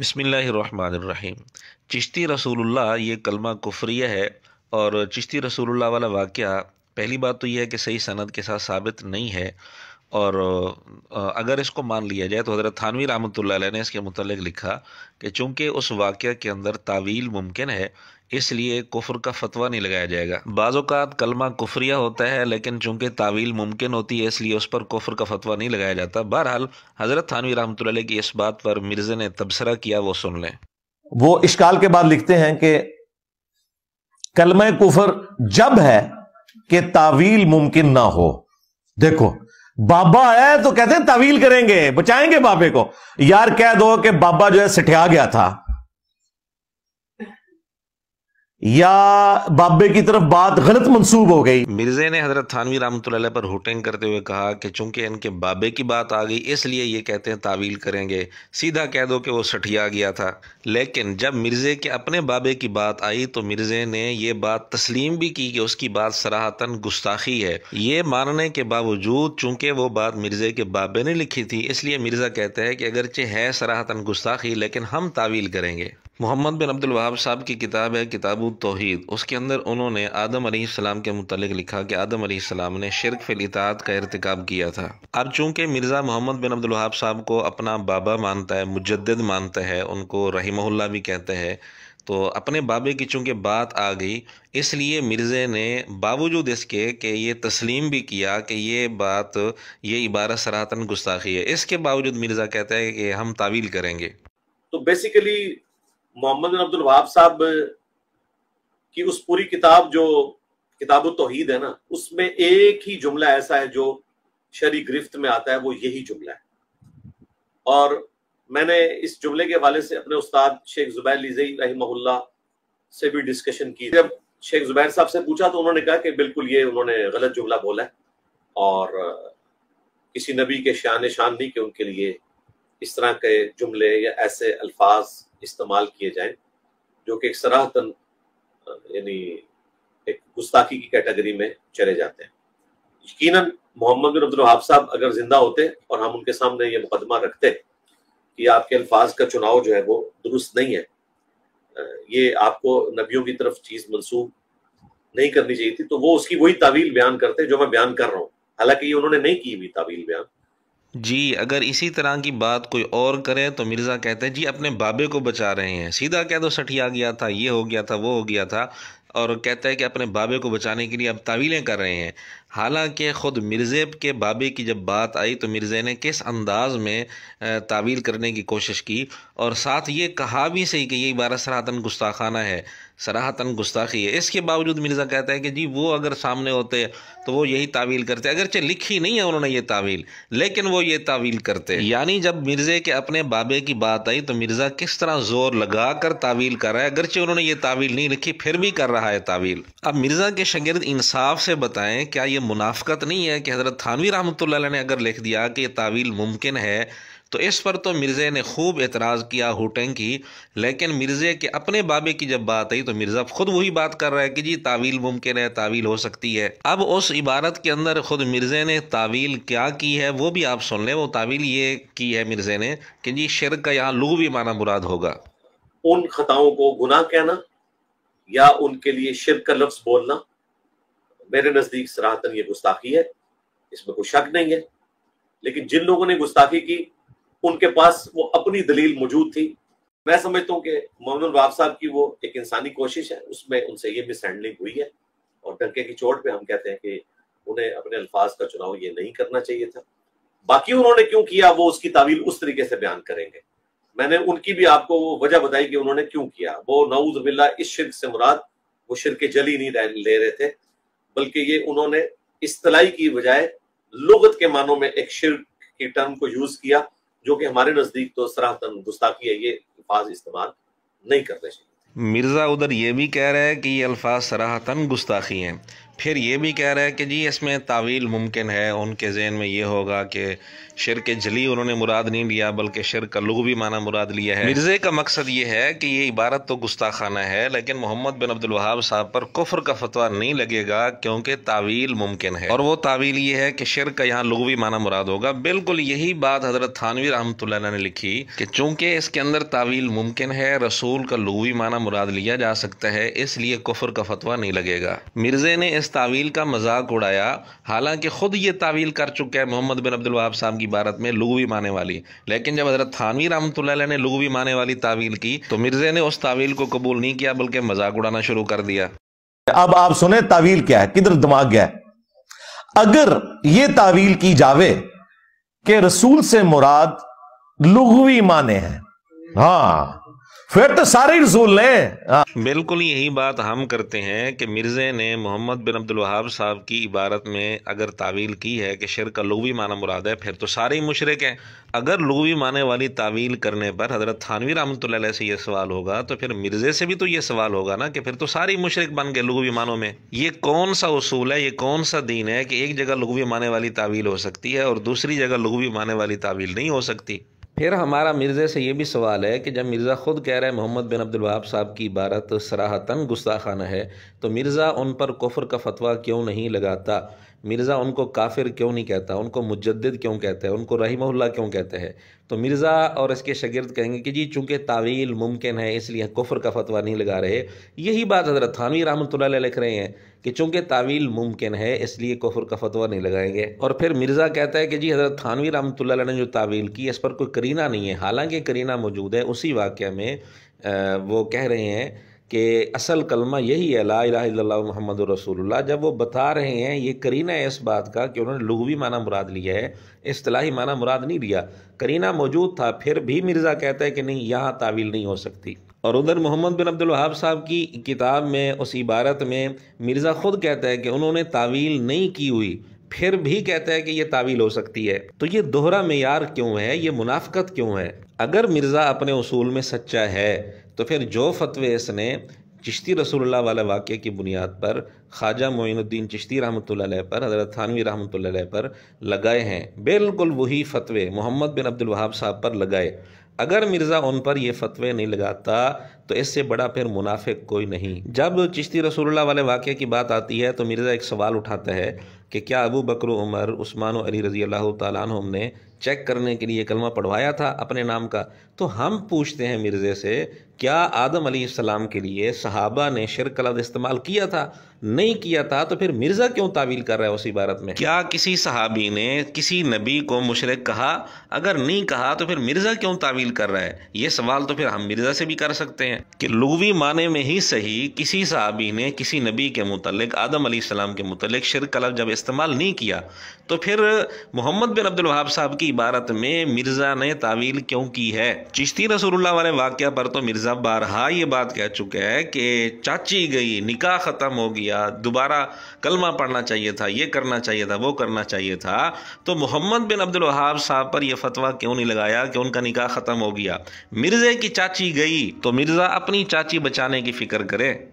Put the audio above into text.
بسم اللہ الرحمن الرحیم چشتی رسول اللہ یہ کلمہ کفریہ ہے اور چشتی رسول اللہ والا واقعہ پہلی بات تو یہ ہے کہ صحیح سند کے ساتھ ثابت نہیں ہے اور اگر اس کو مان لیا جائے تو حضرت تھانوی رحمۃ اللہ علیہ نے اس کے متعلق لکھا کہ چونکہ اس واقعہ کے اندر تعویل ممکن ہے اس لیے کفر کا فتویٰ نہیں لگایا جائے گا بعض اوقات کلمہ کفریہ ہوتا ہے لیکن چونکہ تعویل ممکن ہوتی ہے اس لیے اس پر کفر کا فتویٰ نہیں لگایا جاتا بہرحال حضرت تھانوی رحمۃ اللہ علیہ کی اس بات پر مرزا نے تبصرہ کیا وہ سن لیں وہ اشکال کے بعد لکھتے ہیں کہ کلمہ کفر جب ہے کہ تعویل ممکن نہ ہو دیکھو بابا ہے تو کہتے ہیں طویل کریں گے بچائیں گے بابے کو یار کہہ دو کہ بابا جو ہے سٹیا گیا تھا یا بابے کی طرف بات غلط منصوب ہو گئی مرزے نے حضرت تھانوی رحمت اللہ پر ہوٹنگ کرتے ہوئے کہا کہ چونکہ ان کے بابے کی بات آ گئی اس لیے یہ کہتے ہیں تعویل کریں گے سیدھا کہہ دو کہ وہ سٹھیا گیا تھا لیکن جب مرزے کے اپنے بابے کی بات آئی تو مرزے نے یہ بات تسلیم بھی کی کہ اس کی بات سراحتاً گستاخی ہے یہ ماننے کے باوجود چونکہ وہ بات مرزے کے بابے نے لکھی تھی اس لیے مرزا کہتے ہیں کہ اگرچہ ہے سراحتاً گستاخی لیکن ہم تعویل کریں گے محمد بن الوہاب صاحب کی کتاب ہے کتاب التوحید اس کے اندر انہوں نے آدم علیہ السلام کے متعلق لکھا کہ آدم علیہ السلام نے شرک فی الاطاعت کا ارتکاب کیا تھا اب چونکہ مرزا محمد بن عبد الوہاب صاحب کو اپنا بابا مانتا ہے مجدد مانتا ہے ان کو رحمہ اللہ بھی کہتا ہے تو اپنے بابے کی چونکہ بات آ گئی اس لیے مرزے نے باوجود اس کے کہ یہ تسلیم بھی کیا کہ یہ بات یہ عبارہ سراتن گستاخی ہے اس کے باوجود مرزا کہتا ہے کہ ہم تعویل کریں گے تو بیسیکلی محمد عبد الباب صاحب کی اس پوری کتاب جو و توحید ہے نا اس میں ایک ہی جملہ ایسا ہے جو شہری گرفت میں آتا ہے وہ یہی جملہ ہے اور میں نے اس جملے کے حوالے سے اپنے استاد شیخ زبیر رحمہ اللہ سے بھی ڈسکشن کی جب شیخ زبیر صاحب سے پوچھا تو انہوں نے کہا کہ بالکل یہ انہوں نے غلط جملہ بولا ہے اور کسی نبی کے شان شان نہیں کہ ان کے لیے اس طرح کے جملے یا ایسے الفاظ استعمال کیے جائیں جو کہ ایک سراہتن یعنی ایک گستاخی کی کیٹیگری میں چلے جاتے ہیں یقیناً محمد بن صاحب اگر زندہ ہوتے اور ہم ان کے سامنے یہ مقدمہ رکھتے کہ آپ کے الفاظ کا چناؤ جو ہے وہ درست نہیں ہے یہ آپ کو نبیوں کی طرف چیز منسوخ نہیں کرنی چاہیے تھی تو وہ اس کی وہی تعویل بیان کرتے جو میں بیان کر رہا ہوں حالانکہ یہ انہوں نے نہیں کی بھی تعویل بیان جی اگر اسی طرح کی بات کوئی اور کرے تو مرزا کہتے ہیں جی اپنے بابے کو بچا رہے ہیں سیدھا کہہ دو سٹیا گیا تھا یہ ہو گیا تھا وہ ہو گیا تھا اور کہتا ہے کہ اپنے بابے کو بچانے کے لیے اب تعویلیں کر رہے ہیں حالانکہ خود مرزے کے بابے کی جب بات آئی تو مرزے نے کس انداز میں تعویل کرنے کی کوشش کی اور ساتھ یہ کہا بھی صحیح کہ یہ عبارت سراتن گستاخانہ ہے سراحتاً گستاخی ہے اس کے باوجود مرزا کہتا ہے کہ جی وہ اگر سامنے ہوتے تو وہ یہی تعویل کرتے اگرچہ لکھی نہیں ہے انہوں نے یہ تعویل لیکن وہ یہ تعویل کرتے یعنی جب مرزا کے اپنے بابے کی بات آئی تو مرزا کس طرح زور لگا کر تعویل کر رہا ہے اگرچہ انہوں نے یہ تعویل نہیں لکھی پھر بھی کر رہا ہے تعویل اب مرزا کے شگرد انصاف سے بتائیں کیا یہ منافقت نہیں ہے کہ حضرت تھانوی رحمۃ اللہ نے اگر لکھ دیا کہ یہ تعویل ممکن ہے تو اس پر تو مرزے نے خوب اعتراض کیا ہوٹنگ کی لیکن مرزے کے اپنے بابے کی جب بات آئی تو مرزا خود وہی بات کر رہا ہے کہ جی تعویل ممکن ہے تعویل ہو سکتی ہے اب اس عبارت کے اندر خود مرزے نے تعویل کیا کی ہے وہ بھی آپ سن لیں وہ تعویل یہ کی ہے مرزے نے کہ جی شرک کا یہاں لغوی معنی مراد ہوگا ان خطاؤں کو گناہ کہنا یا ان کے لیے شرک کا لفظ بولنا میرے نزدیک سراہتن یہ گستاخی ہے اس میں کوئی شک نہیں ہے لیکن جن لوگوں نے گستاخی کی ان کے پاس وہ اپنی دلیل موجود تھی میں سمجھتا ہوں کہ محمد الباب صاحب کی وہ ایک انسانی کوشش ہے اس میں ان سے یہ بھی ہینڈلنگ ہوئی ہے اور ڈنکے کی چوٹ پہ ہم کہتے ہیں کہ انہیں اپنے الفاظ کا چناؤ یہ نہیں کرنا چاہیے تھا باقی انہوں نے کیوں کیا وہ اس کی تعویل اس طریقے سے بیان کریں گے میں نے ان کی بھی آپ کو وجہ بتائی کہ انہوں نے کیوں کیا وہ نعوذ باللہ اس شرک سے مراد وہ شرک جلی نہیں لے رہے تھے بلکہ یہ انہوں نے اصطلاحی کی بجائے لغت کے معنوں میں ایک شرک کی ٹرم کو یوز کیا جو کہ ہمارے نزدیک تو سراہتن گستاخی ہے یہ الفاظ استعمال نہیں کرنے چاہیے مرزا ادھر یہ بھی کہہ رہے ہیں کہ یہ الفاظ سراہتن گستاخی ہیں پھر یہ بھی کہہ رہا ہے کہ جی اس میں تعویل ممکن ہے ان کے ذہن میں یہ ہوگا کہ شرک جلی انہوں نے مراد نہیں لیا بلکہ شرک کا لغوی معنی مراد لیا ہے مرزے کا مقصد یہ ہے کہ یہ عبارت تو گستاخانہ ہے لیکن محمد بن عبد صاحب پر کفر کا فتویٰ نہیں لگے گا کیونکہ تعویل ممکن ہے اور وہ تعویل یہ ہے کہ شرک کا یہاں لغوی معنی مراد ہوگا بالکل یہی بات حضرت تھانوی رحمت اللہ نے لکھی کہ چونکہ اس کے اندر تعویل ممکن ہے رسول کا لغوی معنی مراد لیا جا سکتا ہے اس لیے کفر کا فتویٰ نہیں لگے گا مرزے نے اس تعویل کا مذاق اڑایا حالانکہ خود یہ تعویل کر چکا ہے محمد بن عبدالوحاب صاحب کی بارت میں لغوی مانے والی لیکن جب حضرت تھانوی رحمت اللہ علیہ نے لغوی مانے والی تعویل کی تو مرزے نے اس تعویل کو قبول نہیں کیا بلکہ مذاق اڑانا شروع کر دیا اب آپ سنیں تعویل کیا ہے کدھر دماغ گیا ہے اگر یہ تعویل کی جاوے کہ رسول سے مراد لغوی مانے ہیں ہاں پھر تو سارے رسول نے بالکل یہی بات ہم کرتے ہیں کہ مرزے نے محمد بن عبد الحاب صاحب کی عبارت میں اگر تعویل کی ہے کہ شرک کا لغوی معنی مراد ہے پھر تو سارے مشرق ہیں اگر لغوی معنی والی تعویل کرنے پر حضرت تھانوی رحمتہ اللہ علیہ سے یہ سوال ہوگا تو پھر مرزے سے بھی تو یہ سوال ہوگا نا کہ پھر تو سارے مشرق بن گئے لغوی معنوں میں یہ کون سا اصول ہے یہ کون سا دین ہے کہ ایک جگہ لغوی معنی والی تعویل ہو سکتی ہے اور دوسری جگہ لغوی معنی والی تعویل نہیں ہو سکتی پھر ہمارا مرزے سے یہ بھی سوال ہے کہ جب مرزا خود کہہ رہے ہیں محمد بن عبدالوحاب صاحب کی عبارت سراحتاً گستاخانہ ہے تو مرزا ان پر کفر کا فتویٰ کیوں نہیں لگاتا مرزا ان کو کافر کیوں نہیں کہتا ان کو مجدد کیوں کہتا ہے ان کو رحمہ اللہ کیوں کہتے ہیں تو مرزا اور اس کے شگرد کہیں گے کہ جی چونکہ تعویل ممکن ہے اس لیے کفر کا فتویٰ نہیں لگا رہے یہی بات حضرت تھانوی رحمۃ اللہ علیہ لکھ رہے ہیں کہ چونکہ تعویل ممکن ہے اس لیے کفر کا فتویٰ نہیں لگائیں گے اور پھر مرزا کہتا ہے کہ جی حضرت تھانوی رحمۃ اللہ علیہ نے جو تعویل کی اس پر کوئی کرینہ نہیں ہے حالانکہ کرینہ موجود ہے اسی واقعہ میں وہ کہہ رہے ہیں کہ اصل کلمہ یہی ہے لا الہ الا اللہ محمد رسول اللہ جب وہ بتا رہے ہیں یہ کرینہ ہے اس بات کا کہ انہوں نے لغوی معنی مراد لیا ہے اصطلاحی معنی مراد نہیں لیا کرینہ موجود تھا پھر بھی مرزا کہتا ہے کہ نہیں یہاں تعویل نہیں ہو سکتی اور ادھر محمد بن عبدالحاب صاحب کی کتاب میں اس عبارت میں مرزا خود کہتا ہے کہ انہوں نے تعویل نہیں کی ہوئی پھر بھی کہتا ہے کہ یہ تعویل ہو سکتی ہے تو یہ دوہرا معیار کیوں ہے یہ منافقت کیوں ہے اگر مرزا اپنے اصول میں سچا ہے تو پھر جو فتوی اس نے چشتی رسول اللہ والے واقعے کی بنیاد پر خواجہ معین الدین چشتی رحمۃ اللہ علیہ پر حضرت تھانوی رحمۃ اللہ علیہ پر لگائے ہیں بالکل وہی فتوے محمد بن عبد الوہاب صاحب پر لگائے اگر مرزا ان پر یہ فتوے نہیں لگاتا تو اس سے بڑا پھر منافق کوئی نہیں جب چشتی رسول اللہ والے واقعے کی بات آتی ہے تو مرزا ایک سوال اٹھاتا ہے کہ کیا ابو بکر عمر عثمان و علی رضی اللہ تعالیٰ عنہ نے چیک کرنے کے لیے کلمہ پڑھوایا تھا اپنے نام کا تو ہم پوچھتے ہیں مرزے سے کیا آدم علیہ السلام کے لیے صحابہ نے شرک لفظ استعمال کیا تھا نہیں کیا تھا تو پھر مرزا کیوں تعویل کر رہا ہے اس عبارت میں کیا کسی صحابی نے کسی نبی کو مشرق کہا اگر نہیں کہا تو پھر مرزا کیوں تعویل کر رہا ہے یہ سوال تو پھر ہم مرزا سے بھی کر سکتے ہیں کہ لغوی معنی میں ہی صحیح کسی صحابی نے کسی نبی کے متعلق آدم علیہ السلام کے متعلق شرک لفظ جب استعمال نہیں کیا تو پھر محمد بن عبد الوہاب صاحب کی عبارت میں مرزا نے تعویل کیوں کی ہے چشتی رسول اللہ والے واقعہ پر تو مرزا بارہا یہ بات کہہ چکے ہیں کہ چاچی گئی نکاح ختم ہو گیا دوبارہ کلمہ پڑھنا چاہیے تھا یہ کرنا چاہیے تھا وہ کرنا چاہیے تھا تو محمد بن عبدالوحاب صاحب پر یہ فتویٰ کیوں نہیں لگایا کہ ان کا نکاح ختم ہو گیا مرزے کی چاچی گئی تو مرزا اپنی چاچی بچانے کی فکر کرے